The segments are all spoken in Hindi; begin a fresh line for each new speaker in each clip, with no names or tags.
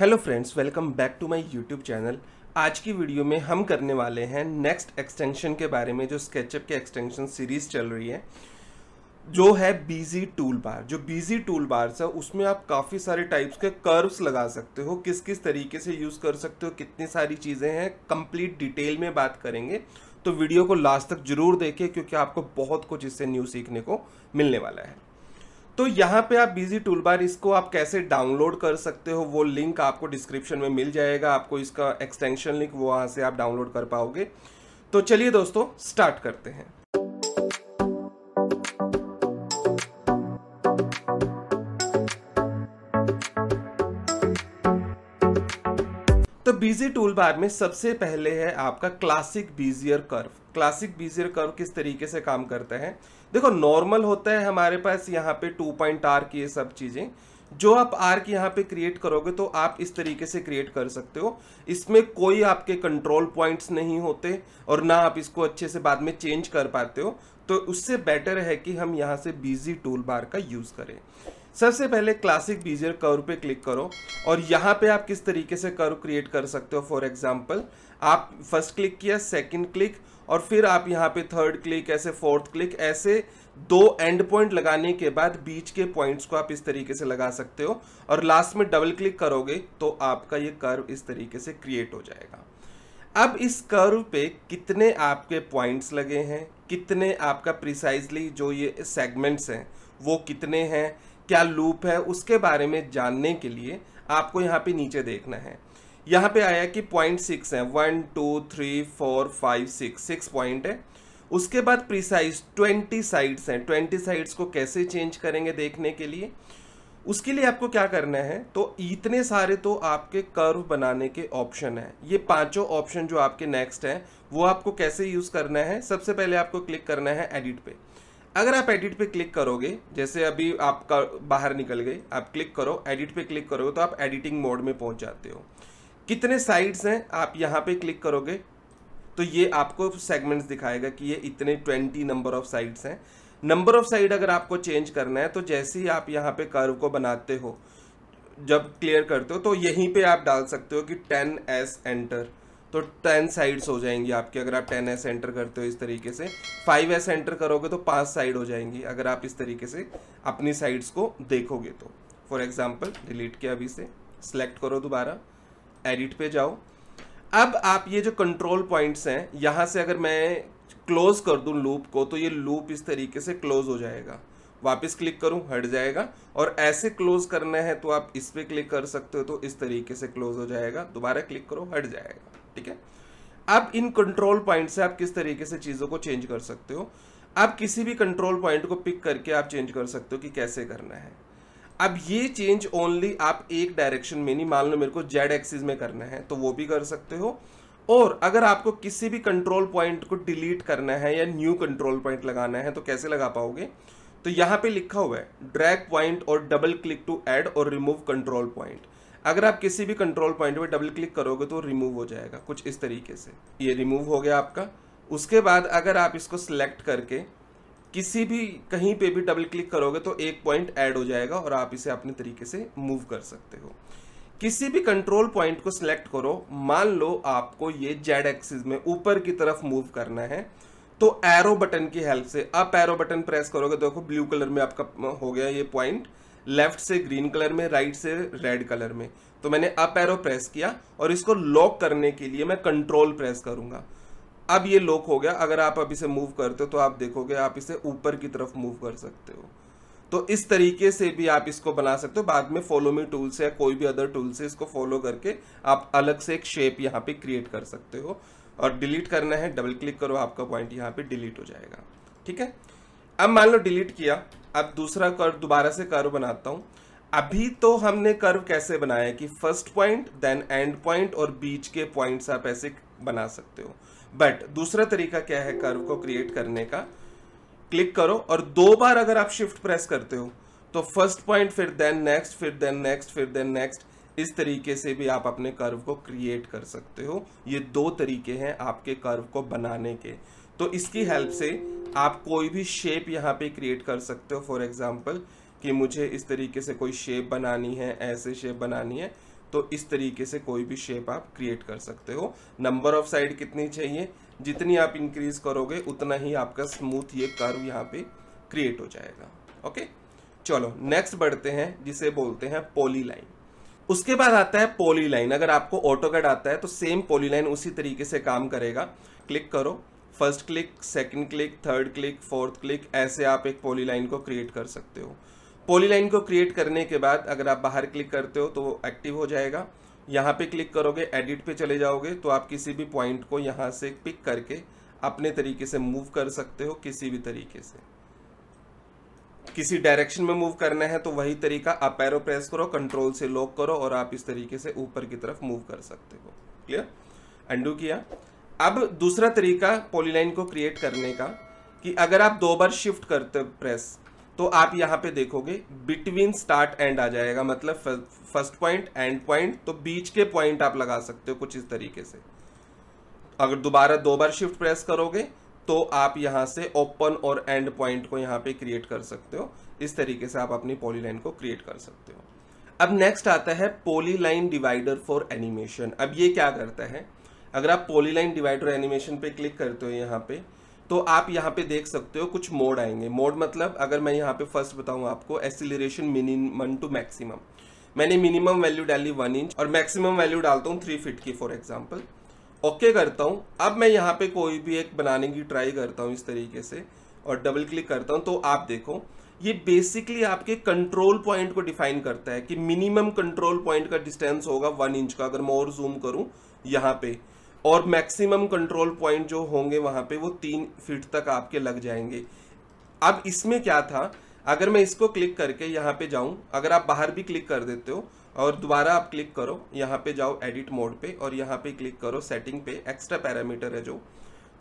hello friends welcome back to my YouTube channel आज की वीडियो में हम करने वाले हैं नेक्स्ट एक्सटेंशन के बारे में जो स्केचअप के एक्सटेंशन सीरीज चल रही है जो है बीजी टूल बार जो बीजी टूल बार्स है उसमें आप काफ़ी सारे टाइप्स के कर्व्स लगा सकते हो किस किस तरीके से यूज़ कर सकते हो कितनी सारी चीज़ें हैं कंप्लीट डिटेल में बात करेंगे तो वीडियो को लास्ट तक जरूर देखें क्योंकि आपको बहुत कुछ इससे न्यू सीखने को मिलने वाला है तो यहाँ पे आप बिजी टूल बार इसको आप कैसे डाउनलोड कर सकते हो वो लिंक आपको डिस्क्रिप्शन में मिल जाएगा आपको इसका एक्सटेंशन लिंक वहाँ से आप डाउनलोड कर पाओगे तो चलिए दोस्तों स्टार्ट करते हैं तो बीजी टूल बार में सबसे पहले है आपका classic Bezier curve classic Bezier curve किस तरीके से काम करता है देखो नॉर्मल होता है हमारे पास यहाँ पे टू पॉइंट आर की ये सब चीज़ें जो आप आर्क यहाँ पे क्रिएट करोगे तो आप इस तरीके से क्रिएट कर सकते हो इसमें कोई आपके कंट्रोल पॉइंट्स नहीं होते और ना आप इसको अच्छे से बाद में चेंज कर पाते हो तो उससे बेटर है कि हम यहाँ से बीजी टूल बार का यूज़ करें सबसे पहले क्लासिक बीजर कर्व पे क्लिक करो और यहाँ पे आप किस तरीके से कर्व क्रिएट कर सकते हो फॉर एग्जाम्पल आप फर्स्ट क्लिक किया सेकेंड क्लिक और फिर आप यहाँ पे थर्ड क्लिक ऐसे फोर्थ क्लिक ऐसे दो एंड पॉइंट लगाने के बाद बीच के पॉइंट्स को आप इस तरीके से लगा सकते हो और लास्ट में डबल क्लिक करोगे तो आपका ये कर्व इस तरीके से क्रिएट हो जाएगा अब इस कर्व पे कितने आपके पॉइंट्स लगे हैं कितने आपका प्रिसाइजली जो ये सेगमेंट्स हैं वो कितने हैं क्या लूप है उसके बारे में जानने के लिए आपको यहाँ पे नीचे देखना है यहाँ पे आया कि पॉइंट सिक्स है one two three four five six six point है उसके बाद प्रिसाइज ट्वेंटी साइड्स हैं ट्वेंटी साइड्स को कैसे चेंज करेंगे देखने के लिए उसके लिए आपको क्या करना है तो इतने सारे तो आपके कर्व बनाने के ऑप्शन हैं ये पांचों ऑप्शन जो आपके नेक्स्ट हैं वो आपको कैसे यूज़ करना है सबसे पहले आपको क्लिक करना है एडिट पे अगर आप एडिट पे क्लिक करोगे जैसे अभी आप बाहर निकल गए आप क्लिक करो एडिट पे क्लिक करोगे तो आप एडिटिंग मोड में पहुंच जाते हो कितने साइड्स हैं आप यहाँ पे क्लिक करोगे तो ये आपको सेगमेंट्स दिखाएगा कि ये इतने ट्वेंटी नंबर ऑफ साइड्स हैं नंबर ऑफ साइड अगर आपको चेंज करना है तो जैसे ही आप यहाँ पे कर्व को बनाते हो जब क्लियर करते हो तो यहीं पे आप डाल सकते हो कि टेन एस एंटर तो टेन साइड्स हो जाएंगी आपकी अगर आप टेन एस एंटर करते हो इस तरीके से फाइव एस एंटर करोगे तो पांच साइड हो जाएंगी अगर आप इस तरीके से अपनी साइड्स को देखोगे तो फॉर एग्जाम्पल डिलीट किया अभी से सेलेक्ट करो दोबारा एडिट पे जाओ अब आप ये जो कंट्रोल पॉइंट्स हैं यहाँ से अगर मैं क्लोज कर दूँ लूप को तो ये लूप इस तरीके से क्लोज हो जाएगा वापस क्लिक करूँ हट जाएगा और ऐसे क्लोज करना है तो आप इस पर क्लिक कर सकते हो तो इस तरीके से क्लोज हो जाएगा दोबारा क्लिक करो हट जाएगा ठीक है अब इन कंट्रोल पॉइंट से आप किस तरीके से चीज़ों को चेंज कर सकते हो आप किसी भी कंट्रोल पॉइंट को पिक करके आप चेंज कर सकते हो कि कैसे करना है अब ये चेंज ओनली आप एक डायरेक्शन में नहीं मान लो मेरे को जेड एक्सिस में करना है तो वो भी कर सकते हो और अगर आपको किसी भी कंट्रोल पॉइंट को डिलीट करना है या न्यू कंट्रोल पॉइंट लगाना है तो कैसे लगा पाओगे तो यहाँ पे लिखा हुआ है ड्रैग पॉइंट और डबल क्लिक टू ऐड और रिमूव कंट्रोल पॉइंट अगर आप किसी भी कंट्रोल पॉइंट पे डबल क्लिक करोगे तो रिमूव हो जाएगा कुछ इस तरीके से ये रिमूव हो गया आपका उसके बाद अगर आप इसको सिलेक्ट करके किसी भी कहीं पे भी डबल क्लिक करोगे तो एक पॉइंट ऐड हो जाएगा और आप इसे अपने तरीके से मूव कर सकते हो किसी भी कंट्रोल पॉइंट को सिलेक्ट करो मान लो आपको ये जेड एक्सिस में ऊपर की तरफ मूव करना है तो एरो बटन की हेल्प से आप एरो बटन प्रेस करोगे तो देखो ब्लू कलर में आपका हो गया ये पॉइंट लेफ्ट से ग्रीन कलर में राइट से रेड कलर में तो मैंने अप एरो प्रेस किया और इसको लॉक करने के लिए मैं कंट्रोल प्रेस करूंगा अब ये लॉक हो गया अगर आप अब इसे मूव करते हो तो आप देखोगे आप इसे ऊपर की तरफ मूव कर सकते हो तो इस तरीके से भी आप इसको बना सकते हो बाद में फॉलो मी टूल से या कोई भी अदर टूल से इसको फॉलो करके आप अलग से एक शेप यहाँ पे क्रिएट कर सकते हो और डिलीट करना है डबल क्लिक करो आपका पॉइंट यहाँ पे डिलीट हो जाएगा ठीक है अब मान लो डिलीट किया अब दूसरा कर्व दोबारा से कर्व बनाता हूँ अभी तो हमने कर्व कैसे बनाया कि first point then end point और बीच के पॉइंट्स आप ऐसे बना सकते हो बट दूसरा तरीका क्या है कर्व को क्रिएट करने का क्लिक करो और दो बार अगर आप शिफ्ट प्रेस करते हो तो फर्स्ट पॉइंट फिर देन नेक्स्ट फिर देन नेक्स्ट फिर देन नेक्स्ट इस तरीके से भी आप अपने कर्व को क्रिएट कर सकते हो ये दो तरीके हैं आपके कर्व को बनाने के तो इसकी हेल्प से आप कोई भी शेप यहाँ पे क्रिएट कर सकते हो फॉर एग्जाम्पल कि मुझे इस तरीके से कोई शेप बनानी है ऐसे शेप बनानी है तो इस तरीके से कोई भी शेप आप क्रिएट कर सकते हो नंबर ऑफ साइड कितनी चाहिए जितनी आप इंक्रीज करोगे उतना ही आपका स्मूथ ये कर्व यहाँ पे क्रिएट हो जाएगा ओके चलो नेक्स्ट बढ़ते हैं जिसे बोलते हैं पोली लाइन उसके बाद आता है पोली लाइन अगर आपको ऑटो आता है तो सेम पोली लाइन उसी तरीके से काम करेगा क्लिक करो first click second click third click fourth click ऐसे आप एक पोली लाइन को क्रिएट कर सकते हो पोली लाइन को क्रिएट करने के बाद अगर आप बाहर क्लिक करते हो तो वो एक्टिव हो जाएगा यहाँ पे क्लिक करोगे एडिट पे चले जाओगे तो आप किसी भी पॉइंट को यहाँ से पिक करके अपने तरीके से मूव कर सकते हो किसी भी तरीके से किसी डायरेक्शन में मूव करना है तो वही तरीका आप पैरो प्रेस करो कंट्रोल से लॉक करो और आप इस तरीके से ऊपर की तरफ मूव कर सकते हो क्लियर अंडू किया अब दूसरा तरीका पॉलीलाइन को क्रिएट करने का कि अगर आप दो बार शिफ्ट करते प्रेस तो आप यहां पे देखोगे बिटवीन स्टार्ट एंड आ जाएगा मतलब फर्स्ट पॉइंट एंड पॉइंट तो बीच के पॉइंट आप लगा सकते हो कुछ इस तरीके से अगर दोबारा दो बार शिफ्ट प्रेस करोगे तो आप यहां से ओपन और एंड पॉइंट को यहां पे क्रिएट कर सकते हो इस तरीके से आप अपनी पॉलीलाइन को क्रिएट कर सकते हो अब नेक्स्ट आता है पोलीलाइन डिवाइडर फॉर एनिमेशन अब ये क्या करता है अगर आप पोलीलाइन डिवाइडर एनिमेशन पे क्लिक करते हो यहाँ पे तो आप यहाँ पे देख सकते हो कुछ मोड आएंगे मोड मतलब अगर मैं यहाँ पे फर्स्ट बताऊँ आपको एसिलेशन मिनिमम टू मैक्सिमम मैंने मिनिमम वैल्यू डाली वन इंच और मैक्सिमम वैल्यू डालता हूँ थ्री फिट की फॉर एग्जाम्पल ओके करता हूँ अब मैं यहाँ पे कोई भी एक बनाने की ट्राई करता हूँ इस तरीके से और डबल क्लिक करता हूँ तो आप देखो ये बेसिकली आपके कंट्रोल पॉइंट को डिफाइन करता है कि मिनिमम कंट्रोल पॉइंट का डिस्टेंस होगा वन इंच का अगर मैं और जूम करूँ यहाँ पे और मैक्सिमम कंट्रोल पॉइंट जो होंगे वहाँ पे वो तीन फीट तक आपके लग जाएंगे अब इसमें क्या था अगर मैं इसको क्लिक करके यहाँ पे जाऊँ अगर आप बाहर भी क्लिक कर देते हो और दोबारा आप क्लिक करो यहाँ पे जाओ एडिट मोड पे और यहाँ पे क्लिक करो सेटिंग पे एक्स्ट्रा पैरामीटर है जो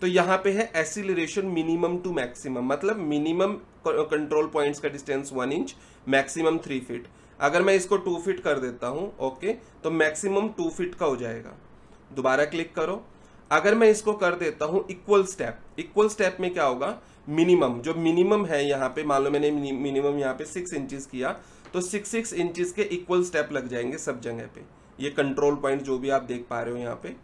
तो यहाँ पे है एसिलरेशन मिनिमम टू मैक्सिमम मतलब मिनिमम कंट्रोल पॉइंट्स का distance one inch maximum three feet अगर मैं इसको टू फिट कर देता हूँ ओके तो मैक्सिमम टू फिट का हो जाएगा दोबारा क्लिक करो अगर मैं इसको कर देता हूँ इक्वल स्टेप इक्वल स्टेप में क्या होगा मिनिमम जो मिनिमम है यहाँ पे मान लो मैंने मिनिमम यहाँ पे सिक्स इंचज किया तो सिक्स सिक्स इंचज के इक्वल स्टेप लग जाएंगे सब जगह पे ये कंट्रोल पॉइंट जो भी आप देख पा रहे हो यहाँ पे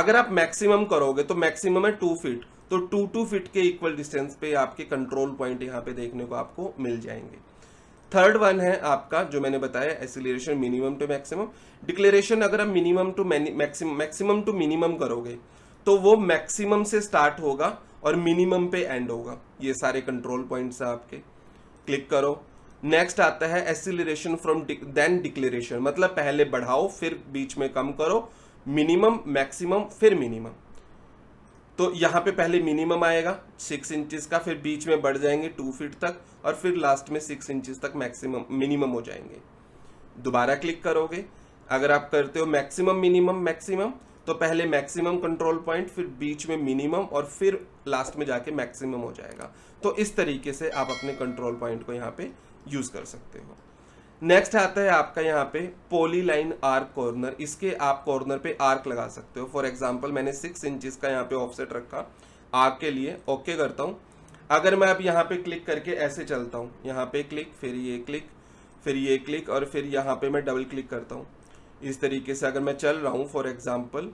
अगर आप मैक्सिमम करोगे तो मैक्सिमम है टू फीट तो टू टू फिट के इक्वल डिस्टेंस पे आपके कंट्रोल पॉइंट यहाँ पे देखने को आपको मिल जाएंगे थर्ड वन है आपका जो मैंने बताया acceleration minimum to maximum deceleration अगर आप minimum to maxim maximum to minimum करोगे तो वो मैक्सिमम से स्टार्ट होगा और मिनिमम पे एंड होगा ये सारे कंट्रोल पॉइंट्स हैं आपके क्लिक करो नेक्स्ट आता है एसिलेशन फ्रॉम देन डिक्लेरेशन मतलब पहले बढ़ाओ फिर बीच में कम करो मिनिमम मैक्सिमम फिर मिनिमम तो यहाँ पे पहले मिनिमम आएगा सिक्स इंचज का फिर बीच में बढ़ जाएंगे टू फीट तक और फिर लास्ट में सिक्स इंचज तक मैक्सिमम मिनिमम हो जाएंगे दोबारा क्लिक करोगे अगर आप करते हो मैक्सिमम मिनिमम मैक्सिमम तो पहले मैक्सिमम कंट्रोल पॉइंट फिर बीच में मिनिमम और फिर लास्ट में जाके मैक्सिमम हो जाएगा तो इस तरीके से आप अपने कंट्रोल पॉइंट को यहाँ पे यूज़ कर सकते हो नेक्स्ट आता है आपका यहाँ पे पोली लाइन आर्क कॉर्नर इसके आप कॉर्नर पे आर्क लगा सकते हो फॉर एग्जांपल मैंने सिक्स इंचज का यहाँ पे ऑफसेट रखा आर्क के लिए ओके करता हूँ अगर मैं अब यहाँ पे क्लिक करके ऐसे चलता हूँ यहाँ पे क्लिक फिर ये क्लिक फिर ये क्लिक और फिर यहाँ पे मैं डबल क्लिक करता हूँ इस तरीके से अगर मैं चल रहा हूँ फॉर एग्जाम्पल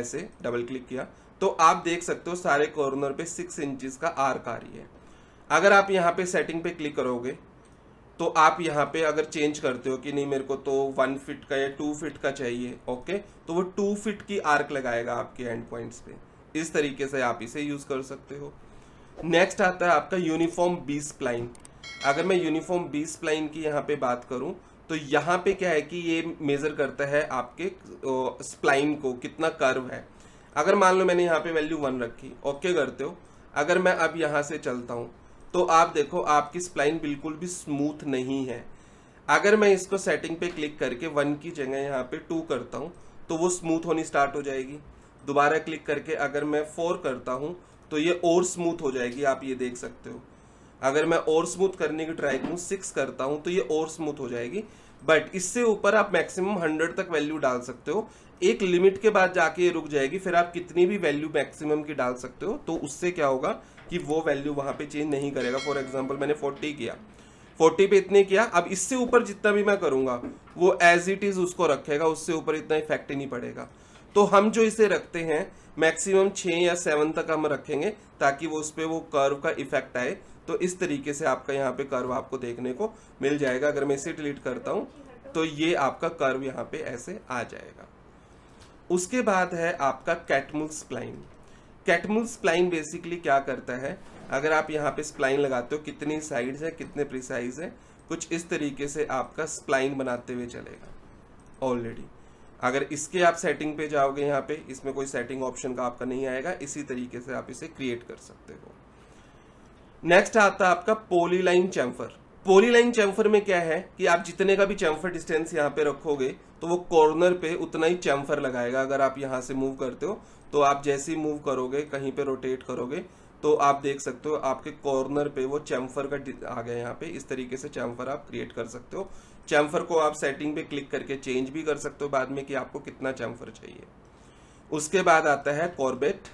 ऐसे डबल क्लिक किया तो आप देख सकते हो सारे कॉर्नर पे सिक्स इंचज का आर्क आ रही है अगर आप यहाँ पे सेटिंग पे क्लिक करोगे तो आप यहाँ पे अगर चेंज करते हो कि नहीं मेरे को तो वन फिट का या टू फिट का चाहिए ओके तो वो टू फिट की आर्क लगाएगा आपके एंड पॉइंट्स पे इस तरीके से आप इसे यूज़ कर सकते हो नेक्स्ट आता है आपका यूनिफॉर्म बी स्प्लाइन अगर मैं यूनिफॉर्म बी स्प्लाइन की यहाँ पे बात करूँ तो यहाँ पे क्या है कि ये मेज़र करता है आपके स्प्लाइन को कितना कर्व है अगर मान लो मैंने यहाँ पे वैल्यू वन रखी ओके करते हो अगर मैं अब यहाँ से चलता हूँ तो आप देखो आपकी स्प्लाइन बिल्कुल भी स्मूथ नहीं है अगर मैं इसको सेटिंग पे क्लिक करके वन की जगह यहाँ पे टू करता हूँ तो वो स्मूथ होनी स्टार्ट हो जाएगी दोबारा क्लिक करके अगर मैं फोर करता हूँ तो ये और स्मूथ हो जाएगी आप ये देख सकते हो अगर मैं और स्मूथ करने की ट्राई करूँ सिक्स करता हूँ तो ये और स्मूथ हो जाएगी बट इससे ऊपर आप मैक्सिमम हंड्रेड तक वैल्यू डाल सकते हो एक लिमिट के बाद जाके ये रुक जाएगी फिर आप कितनी भी वैल्यू मैक्सिमम की डाल सकते हो तो उससे क्या होगा कि वो वैल्यू वहाँ पे चेंज नहीं करेगा फॉर एग्जाम्पल मैंने फोर्टी किया फोर्टी पे इतने किया अब इससे ऊपर जितना भी मैं करूँगा वो एज इट इज़ उसको रखेगा उससे ऊपर इतना इफेक्ट ही नहीं पड़ेगा तो हम जो इसे रखते हैं मैक्सिमम छः या सेवन तक हम रखेंगे ताकि वो उस पर वो कर्व का इफेक्ट आए तो इस तरीके से आपका यहाँ पे कर्व आपको देखने को मिल जाएगा अगर मैं इसे डिलीट करता हूँ तो ये आपका कर्व यहाँ पे ऐसे आ जाएगा उसके बाद है आपका Catmull spline Catmull spline basically क्या करता है अगर आप यहाँ पे स्प्लाइन लगाते हो कितनी साइड्स है कितने प्रिसाइज है कुछ इस तरीके से आपका स्प्लाइन बनाते हुए चलेगा ऑलरेडी अगर इसके आप सेटिंग पे जाओगे यहाँ पे इसमें कोई सेटिंग ऑप्शन का आपका नहीं आएगा इसी तरीके से आप इसे क्रिएट कर सकते हो नेक्स्ट आता है आपका पोलीलाइन चैम्फर पोलीलाइन चैम्फर में क्या है कि आप जितने का भी चैम्फर डिस्टेंस यहाँ पे रखोगे तो वो कॉर्नर पे उतना ही चैम्फर लगाएगा अगर आप यहाँ से मूव करते हो तो आप जैसे ही मूव करोगे कहीं पे रोटेट करोगे तो आप देख सकते हो आपके कॉर्नर पे वो चैम्फर का आ गया यहाँ पे इस तरीके से चैम्फर आप क्रिएट कर सकते हो चैम्फर को आप सेटिंग पे क्लिक करके चेंज भी कर सकते हो बाद में कि आपको कितना चैम्फर चाहिए उसके बाद आता है कॉर्बेट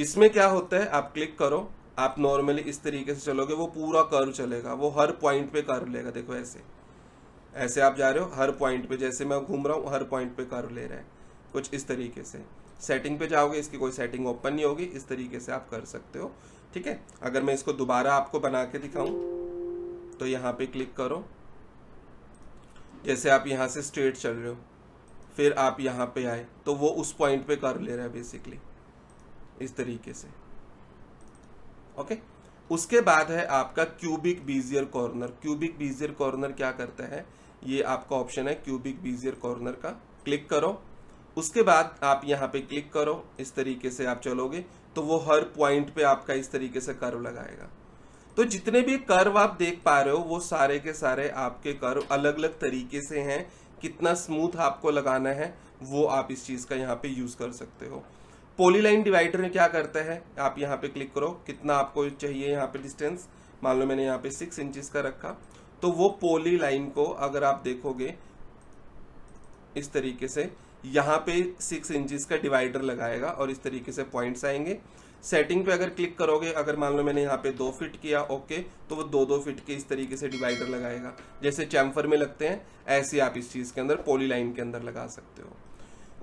इसमें क्या होता है आप क्लिक करो आप नॉर्मली इस तरीके से चलोगे वो पूरा कर्व चलेगा वो हर पॉइंट पे कर्व लेगा देखो ऐसे ऐसे आप जा रहे हो हर पॉइंट पे जैसे मैं घूम रहा हूँ हर पॉइंट पे कर्व ले रहे हैं कुछ इस तरीके से सेटिंग पे जाओगे इसकी कोई सेटिंग ओपन नहीं होगी इस तरीके से आप कर सकते हो ठीक है अगर मैं इसको दोबारा आपको बना के दिखाऊं तो यहाँ पे क्लिक करो जैसे आप यहाँ से स्ट्रेट चल रहे हो फिर आप यहाँ पे आए तो वो उस पॉइंट पे कर ले रहा है बेसिकली इस तरीके से ओके उसके बाद है आपका cubic Bezier corner cubic Bezier corner क्या करता है ये आपका ऑप्शन है क्यूबिक बीजियर कॉर्नर का क्लिक करो उसके बाद आप यहाँ पे क्लिक करो इस तरीके से आप चलोगे तो वो हर पॉइंट पे आपका इस तरीके से कर्व लगाएगा तो जितने भी कर्व आप देख पा रहे हो वो सारे के सारे आपके कर्व अलग अलग तरीके से हैं कितना स्मूथ आपको लगाना है वो आप इस चीज़ का यहाँ पे यूज़ कर सकते हो पोलीलाइन डिवाइडर में क्या करता है आप यहाँ पे क्लिक करो कितना आपको चाहिए यहाँ पे डिस्टेंस मान लो मैंने यहाँ पे सिक्स इंचज का रखा तो वो पोली लाइन को अगर आप देखोगे इस तरीके से यहाँ पे सिक्स इंचज का डिवाइडर लगाएगा और इस तरीके से पॉइंट्स आएंगे सेटिंग पे अगर क्लिक करोगे अगर मान लो मैंने यहाँ पे दो फिट किया ओके तो वो दो दो फिट के इस तरीके से डिवाइडर लगाएगा जैसे चैम्फर में लगते हैं ऐसे आप इस चीज़ के अंदर पोली लाइन के अंदर लगा सकते हो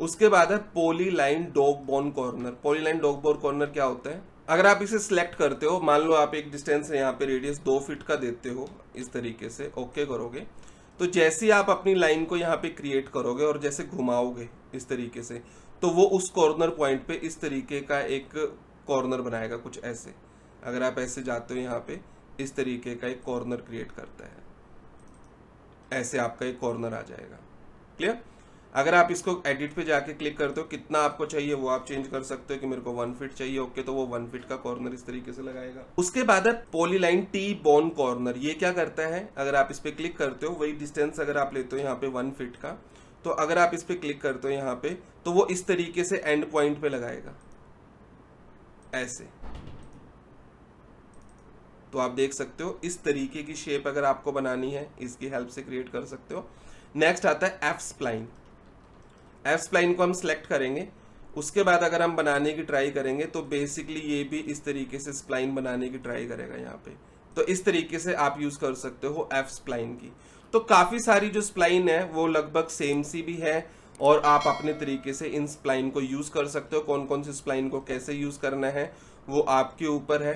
उसके बाद है polyline dog bone corner polyline dog bone corner क्या होता है अगर आप इसे सिलेक्ट करते हो मान लो आप एक डिस्टेंस है यहाँ पे रेडियस दो फीट का देते हो इस तरीके से ओके करोगे तो जैसे ही आप अपनी लाइन को यहाँ पे क्रिएट करोगे और जैसे घुमाओगे इस तरीके से तो वो उस कॉर्नर पॉइंट पे इस तरीके का एक कॉर्नर बनाएगा कुछ ऐसे अगर आप ऐसे जाते हो यहाँ पे इस तरीके का एक कॉर्नर क्रिएट करता है ऐसे आपका एक कॉर्नर आ जाएगा क्लियर अगर आप इसको एडिट पे जाके क्लिक करते हो कितना आपको चाहिए वो आप चेंज कर सकते हो कि मेरे को वन फिट चाहिए ओके तो वो वन फिट का कॉर्नर इस तरीके से लगाएगा उसके बाद है पोलीलाइन टी बॉन कॉर्नर ये क्या करता है अगर आप इस पर क्लिक करते हो वही डिस्टेंस अगर आप लेते हो यहाँ पे वन फिट का तो अगर आप इस पर क्लिक करते हो यहाँ पे तो वो इस तरीके से एंड पॉइंट पे लगाएगा ऐसे तो आप देख सकते हो इस तरीके की शेप अगर आपको बनानी है इसकी हेल्प से क्रिएट कर सकते हो नेक्स्ट आता है एफ स्प्लाइन एफ स्प्लाइन को हम सेलेक्ट करेंगे उसके बाद अगर हम बनाने की ट्राई करेंगे तो बेसिकली ये भी इस तरीके से स्प्लाइन बनाने की ट्राई करेगा यहाँ पे तो इस तरीके से आप यूज़ कर सकते हो एफ स्प्लाइन की तो काफ़ी सारी जो स्प्लाइन है वो लगभग सेम सी भी है और आप अपने तरीके से इन स्प्लाइन को यूज़ कर सकते हो कौन कौन सी स्प्लाइन को कैसे यूज़ करना है वो आपके ऊपर है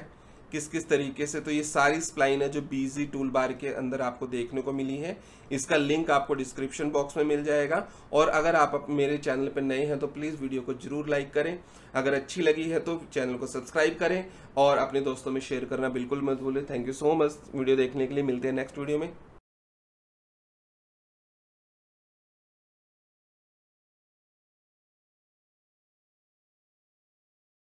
किस किस तरीके से तो ये सारी स्प्लाइन है जो बीजी टूल बार के अंदर आपको देखने को मिली है इसका लिंक आपको डिस्क्रिप्शन बॉक्स में मिल जाएगा और अगर आप मेरे चैनल पर नए हैं तो प्लीज़ वीडियो को जरूर लाइक करें अगर अच्छी लगी है तो चैनल को सब्सक्राइब करें और अपने दोस्तों में शेयर करना बिल्कुल मत भूलें thank you so much video देखने के लिए मिलते हैं नेक्स्ट वीडियो में